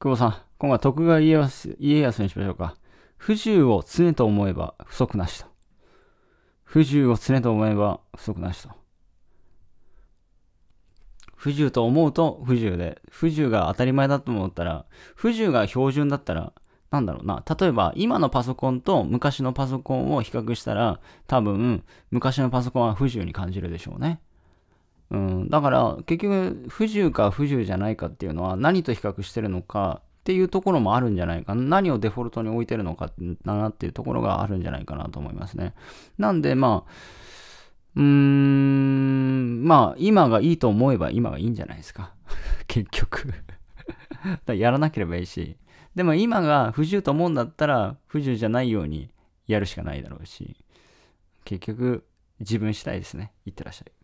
久保さん、今回徳川家康家康にしましょうか。不自由を常と思えば不足なしと。不自由を常と思えば不足なしと。不自由と思うと不自由で、不自由が当たり前だと思ったら、不自由が標準だったら、なんだろうな。例えば、今のパソコンと昔のパソコンを比較したら、多分、昔のパソコンは不自由に感じるでしょうね。うん、だから結局不自由か不自由じゃないかっていうのは何と比較してるのかっていうところもあるんじゃないか何をデフォルトに置いてるのかだなっていうところがあるんじゃないかなと思いますね。なんでまあうーんまあ今がいいと思えば今がいいんじゃないですか 結局やらなければいいしでも今が不自由と思うんだったら不自由じゃないようにやるしかないだろうし結局自分次第ですねいってらっしゃい。